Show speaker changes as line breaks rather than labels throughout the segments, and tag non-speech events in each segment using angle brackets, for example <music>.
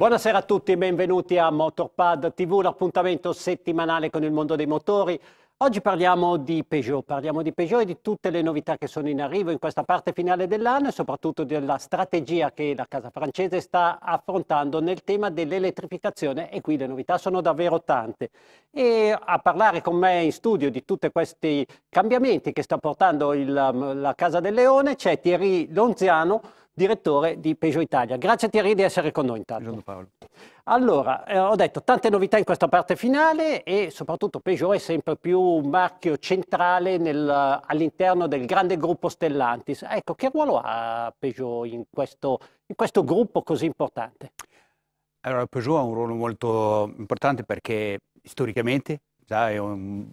Buonasera a tutti e benvenuti a Motorpad TV, l'appuntamento settimanale con il mondo dei motori. Oggi parliamo di Peugeot, parliamo di Peugeot e di tutte le novità che sono in arrivo in questa parte finale dell'anno e soprattutto della strategia che la casa francese sta affrontando nel tema dell'elettrificazione e qui le novità sono davvero tante. E a parlare con me in studio di tutti questi cambiamenti che sta portando il, la Casa del Leone c'è Thierry Lonziano, direttore di Peugeot Italia. Grazie Thierry di essere con noi intanto. Buongiorno Paolo. Allora, eh, ho detto tante novità in questa parte finale e soprattutto Peugeot è sempre più un marchio centrale all'interno del grande gruppo Stellantis. Ecco, che ruolo ha Peugeot in questo, in questo gruppo così importante?
Allora, Peugeot ha un ruolo molto importante perché storicamente già è un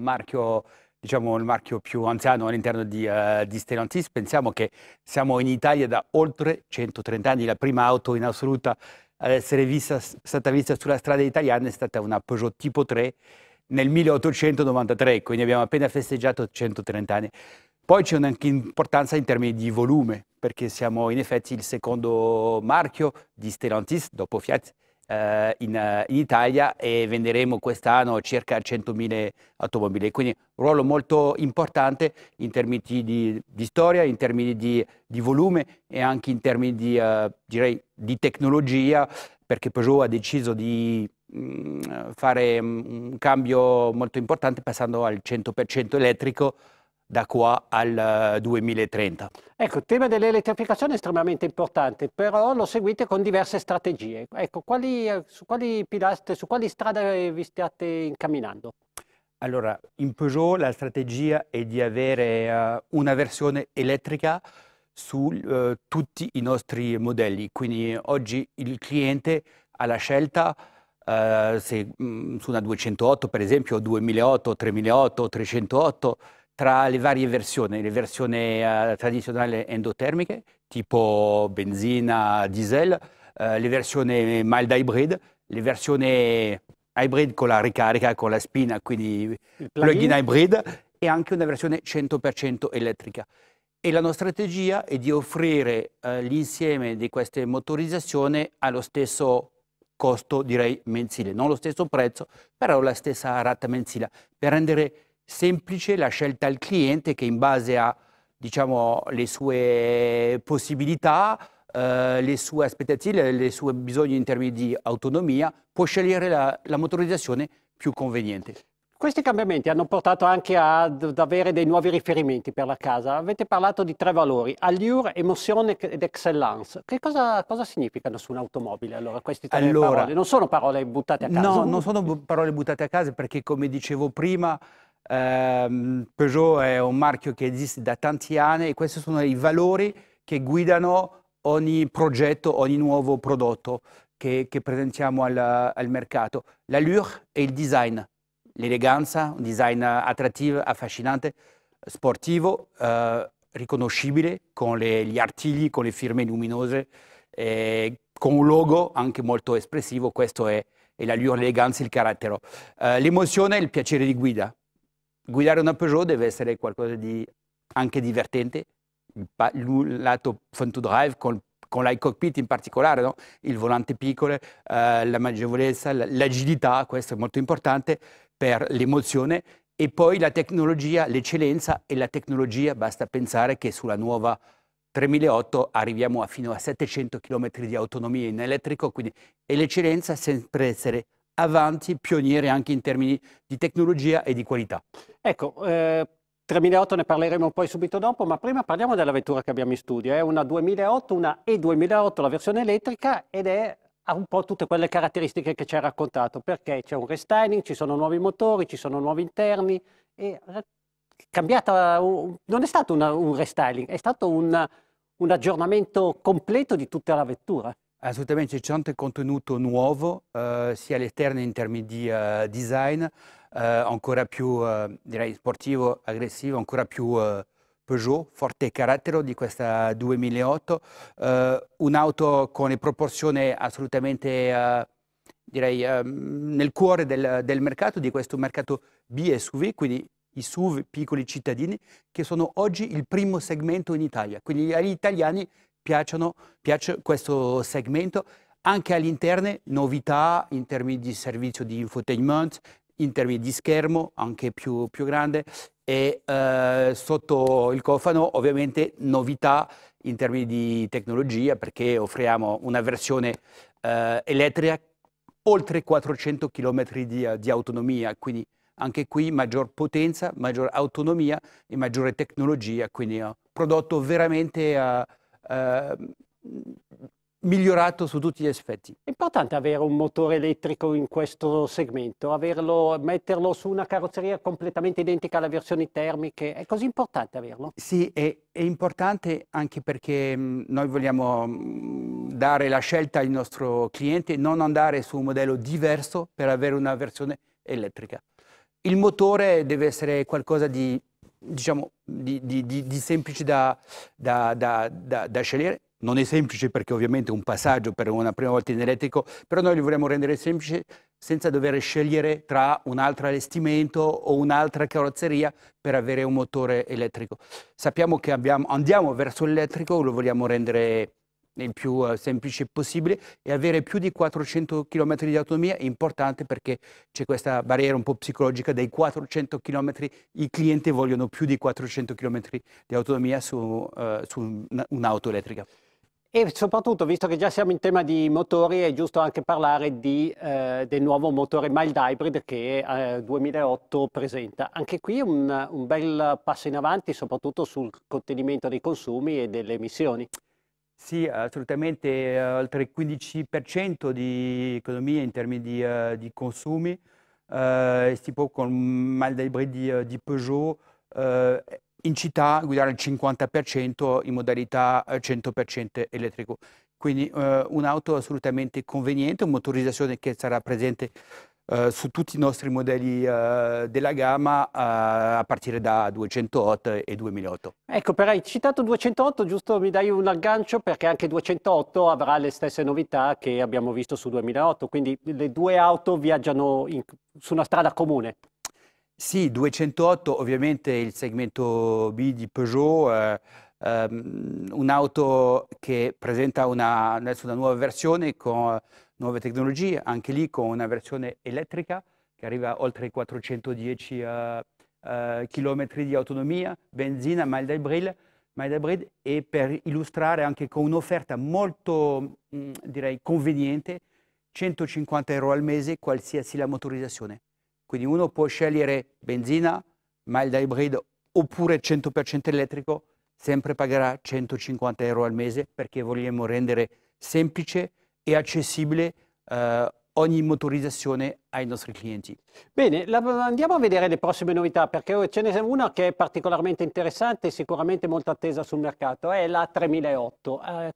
marchio diciamo, il marchio più anziano all'interno di, uh, di, Stellantis. Pensiamo che siamo in Italia da oltre 130 anni, la prima auto in assoluta ad essere vista, stata vista sulla strada italiana è stata una Peugeot tipo 3 nel 1893, quindi abbiamo appena festeggiato 130 anni. Poi c'è anche importanza in termini di volume, perché siamo in effetti il secondo marchio di Stellantis dopo Fiat eh, in, eh, in, Italia e venderemo quest'anno circa 100.000 automobili. Quindi un ruolo molto importante in termini di, di storia, in termini di, di, volume e anche in termini di, uh, direi, di tecnologia, perché Peugeot ha deciso di mh, mm, fare mm, un cambio molto importante passando al 100% elettrico da qua al 2030.
Ecco, il tema dell'elettrificazione è estremamente importante, però lo seguite con diverse strategie. Ecco, quali, su, quali pilastri, su quali strade vi state incamminando?
Allora, in Peugeot la strategia è di avere uh, una versione elettrica su uh, eh, tutti i nostri modelli, quindi oggi il cliente ha la scelta uh, se mh, mm, su una 208 per esempio, 2008, 3008, 308, tra le varie versioni, le versioni eh, tradizionali endotermiche, tipo benzina, diesel, eh, le versioni mild hybrid, le versioni hybrid con la ricarica, con la spina, quindi plug-in hybrid, e anche una versione 100% elettrica. E la nostra strategia è di offrire eh, l'insieme di queste motorizzazioni allo stesso costo, direi, mensile. Non lo stesso prezzo, però la stessa rata mensile, per rendere semplice la scelta al cliente che in base a diciamo, le sue possibilità, eh, le sue aspettative, le sue bisogni in termini di autonomia, può scegliere la, la motorizzazione più conveniente.
Questi cambiamenti hanno portato anche ad avere dei nuovi riferimenti per la casa. Avete parlato di tre valori, allure, emozione ed excellence. Che cosa, cosa significano su un'automobile allora queste tre allora, parole? Non sono parole buttate a caso? No, non sono
parole buttate a caso perché come dicevo prima Ehm, Peugeot è un marchio che esiste da tanti anni e questi sono i valori che guidano ogni progetto, ogni nuovo prodotto che, che presentiamo al, al mercato. L'allure e il design, l'eleganza, un design attrattivo, affascinante, sportivo, eh, riconoscibile con le, gli artigli, con le firme luminose, eh, con un logo anche molto espressivo, questo è, è l'allure, l'eleganza, il carattere. Eh, l'emozione e il piacere di guida, guidare una Peugeot deve essere qualcosa di anche divertente, il lato front to drive con, con l'i-cockpit in particolare, no? il volante piccolo, eh, la mangevolezza, l'agilità, questo è molto importante per l'emozione e poi la tecnologia, l'eccellenza e la tecnologia, basta pensare che sulla nuova 3008 arriviamo a fino a 700 km di autonomia in elettrico, quindi l'eccellenza sempre essere avanti, pioniere anche in termini di tecnologia e di qualità.
Ecco, eh, 3008 ne parleremo poi subito dopo, ma prima parliamo della vettura che abbiamo in studio. È una 2008, una E2008, la versione elettrica, ed è ha un po' tutte quelle caratteristiche che ci ha raccontato, perché c'è un restyling, ci sono nuovi motori, ci sono nuovi interni, e cambiata, non è stato una, un restyling, è stato una, un aggiornamento completo di tutta la vettura.
Assolutamente, c'è tanto contenuto nuovo, eh, sia all'esterno in termini di uh, design, uh, ancora più uh, direi sportivo, aggressivo, ancora più Peugeot, forte carattere di questa 2008, un'auto con le proporzioni assolutamente direi um, nel cuore del, del, mercato, di questo mercato BSUV, quindi i SUV piccoli cittadini, che sono oggi il primo segmento in Italia. Quindi agli italiani piacciono, piace questo segmento. Anche all'interno novità in termini di servizio di infotainment, in termini di schermo anche più, più grande e eh, sotto il cofano ovviamente novità in termini di tecnologia perché offriamo una versione eh, elettrica oltre 400 km di, di, autonomia, quindi anche qui maggior potenza, maggior autonomia e maggiore tecnologia, quindi un eh, prodotto veramente Ehm, migliorato su tutti gli aspetti. È
importante avere un motore elettrico in questo segmento, averlo, metterlo su una carrozzeria completamente identica alle versioni termiche, è così importante averlo?
Sì, è, è importante anche perché mm, noi vogliamo mm, dare la scelta al nostro cliente, non andare su un modello diverso per avere una versione elettrica. Il motore deve essere qualcosa di diciamo, di, di, di, di semplice da, da, da, da, scegliere. Non è semplice perché ovviamente è un passaggio per una prima volta in elettrico, però noi li vorremmo rendere semplice senza dover scegliere tra un altro allestimento o un'altra carrozzeria per avere un motore elettrico. Sappiamo che abbiamo, andiamo verso l'elettrico, lo vogliamo rendere il più eh, semplice possibile e avere più di 400 km di autonomia è importante perché c'è questa barriera un po' psicologica dei 400 km, i clienti vogliono più di 400 km di autonomia su, eh, su un'auto elettrica.
E soprattutto, visto che già siamo in tema di motori, è giusto anche parlare di, eh, del nuovo motore mild hybrid che eh, 2008 presenta. Anche qui un, un bel passo in avanti, soprattutto sul contenimento dei consumi e delle emissioni. Sì, assolutamente,
eh, oltre il 15% di economia in termini di, uh, di consumi, uh, si può mal Mazda ibridi uh, di Peugeot in città guidare il 50% in modalità 100% elettrico. Quindi un'auto assolutamente conveniente, una motorizzazione che sarà presente eh, su tutti i nostri modelli eh, della gamma eh, a partire da 208 e 2008.
Ecco, però hai citato 208, giusto mi dai un aggancio perché anche 208 avrà le stesse novità che abbiamo visto su 2008, quindi le due auto viaggiano in, su una strada comune.
Sì, 208 ovviamente il segmento B di Peugeot eh, um, un'auto che presenta una, una nuova versione con nuove tecnologie, anche lì con una versione elettrica che arriva a oltre 410 uh, uh, km di autonomia, benzina, mild hybrid, mild hybrid e per illustrare anche con un'offerta molto mh, mm, direi conveniente 150 euro al mese qualsiasi la motorizzazione. Quindi uno può scegliere benzina, mild hybrid oppure 100% elettrico sempre pagherà 150 euro al mese perché vogliamo rendere semplice e accessibile eh, ogni motorizzazione ai nostri
clienti. Bene, la, andiamo a vedere le prossime novità perché oh, ce n'è una che è particolarmente interessante e sicuramente molto attesa sul mercato, è la 3008. Eh,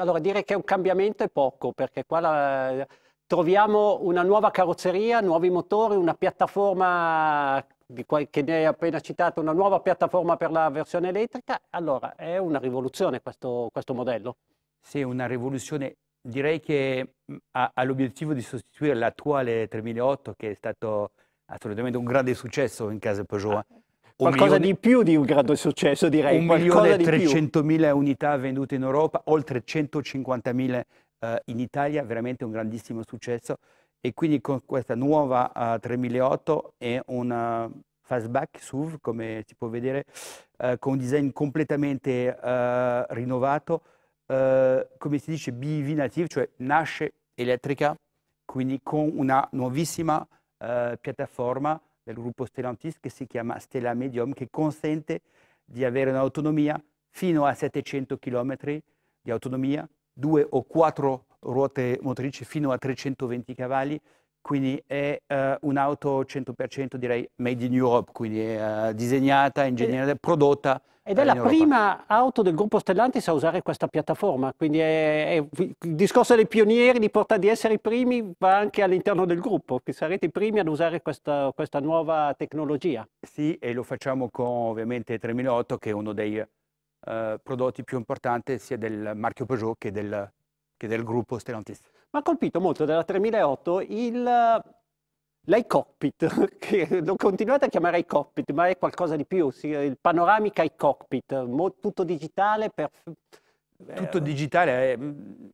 allora dire che è un cambiamento è poco perché qua la, troviamo una nuova carrozzeria, nuovi motori, una piattaforma di qual- che ne hai appena citato, una nuova piattaforma per la versione elettrica, allora è una rivoluzione questo, questo modello. Sì, una rivoluzione.
Direi che mm, ha, ha l'obiettivo di sostituire l'attuale 3008 che è stato assolutamente un grande successo in casa Peugeot. Ah. qualcosa milione, di più di un
grande successo, direi. 1 milione e 300.000
unità vendute in Europa, oltre 150.000 uh, eh, in Italia, veramente un grandissimo successo e quindi con questa nuova uh, eh, 3008 è un eh, fastback SUV come si può vedere uh, con un design completamente uh, rinnovato come si dice BEV native cioè nasce elettrica quindi con una nuovissima piattaforma del gruppo Stellantis che si chiama Stella Medium che consente di avere un'autonomia fino a 700 km di autonomia due o quattro ruote motrici fino a 320 cavalli, quindi è eh, un'auto 100% direi made in Europe, quindi è eh, disegnata, ingegnata, prodotta. Ed è eh, la Europa.
prima auto del gruppo Stellantis a usare questa piattaforma, quindi è, è, il discorso dei pionieri, di, portare, di essere i primi, va anche all'interno del gruppo, che sarete i primi ad usare questa, questa nuova tecnologia. Sì, e lo facciamo con ovviamente il
3008, che è uno dei eh, prodotti più importanti sia del marchio Peugeot che del, che del gruppo Stellantis.
Ma ha colpito molto della 3008 il l'iCockpit, <laughs> che lo continuate a chiamare iCockpit, ma è qualcosa di più, sì, il panoramica iCockpit, tutto digitale per... Eh, tutto digitale, eh, mm,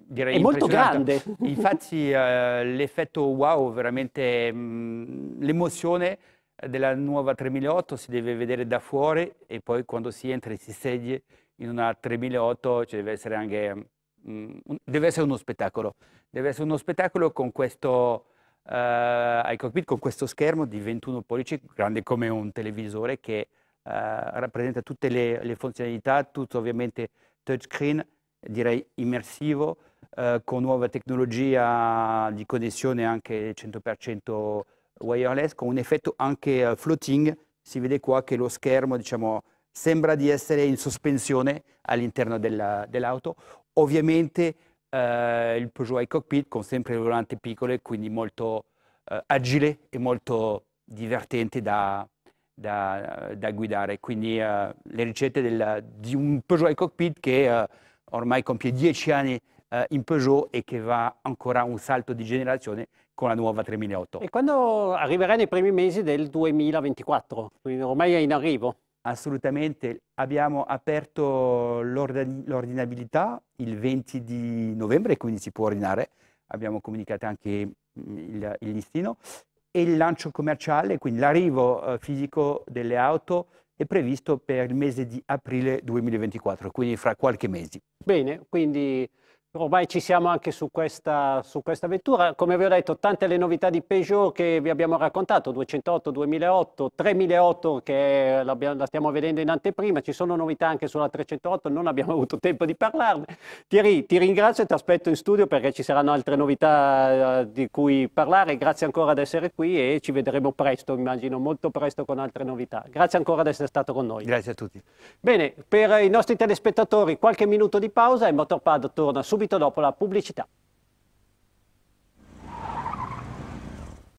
direi è molto grande. <laughs>
Infatti uh, l'effetto wow, veramente um, l'emozione della nuova 3008 si deve vedere da fuori e poi quando si entra e si sedie in una 3008 ci deve essere anche Mm, deve essere uno spettacolo, deve essere uno spettacolo con questo, eh, cockpit, con questo schermo di 21 pollici, grande come un televisore che eh, rappresenta tutte le, le, funzionalità, tutto ovviamente touchscreen, direi immersivo, eh, con nuova tecnologia di connessione anche 100% wireless, con un effetto anche eh, floating, si vede qua che lo schermo diciamo, sembra di essere in sospensione all'interno dell'auto, Ovviamente eh, il Peugeot e-cockpit con sempre le volante piccole, quindi molto eh, agile e molto divertente da, da, da guidare. Quindi eh, le ricette del, di un Peugeot e-cockpit che eh, ormai compie 10 anni eh, in Peugeot e che va ancora un salto di generazione con la nuova 3008. E
quando arriverà nei primi mesi del 2024? Quindi ormai è in arrivo. Assolutamente,
abbiamo aperto l'ordinabilità il 20 di novembre, quindi si può ordinare, abbiamo comunicato anche mm, il, il listino, e il lancio commerciale, quindi l'arrivo eh, fisico delle auto è previsto per il mese di aprile 2024, quindi fra qualche mese.
Bene, quindi Ormai ci siamo anche su questa, su questa, vettura. Come vi ho detto, tante le novità di Peugeot che vi abbiamo raccontato, 208, 2008, 3008 che la stiamo vedendo in anteprima, ci sono novità anche sulla 308, non abbiamo <laughs> avuto tempo di parlarne. Thierry, ti ringrazio e ti aspetto in studio perché ci saranno altre novità eh, di cui parlare. Grazie ancora ad essere qui e ci vedremo presto, immagino, molto presto con altre novità. Grazie ancora di essere stato con noi. Grazie a tutti. Bene, per i nostri telespettatori qualche minuto di pausa e Motorpad torna subito subito dopo la pubblicità.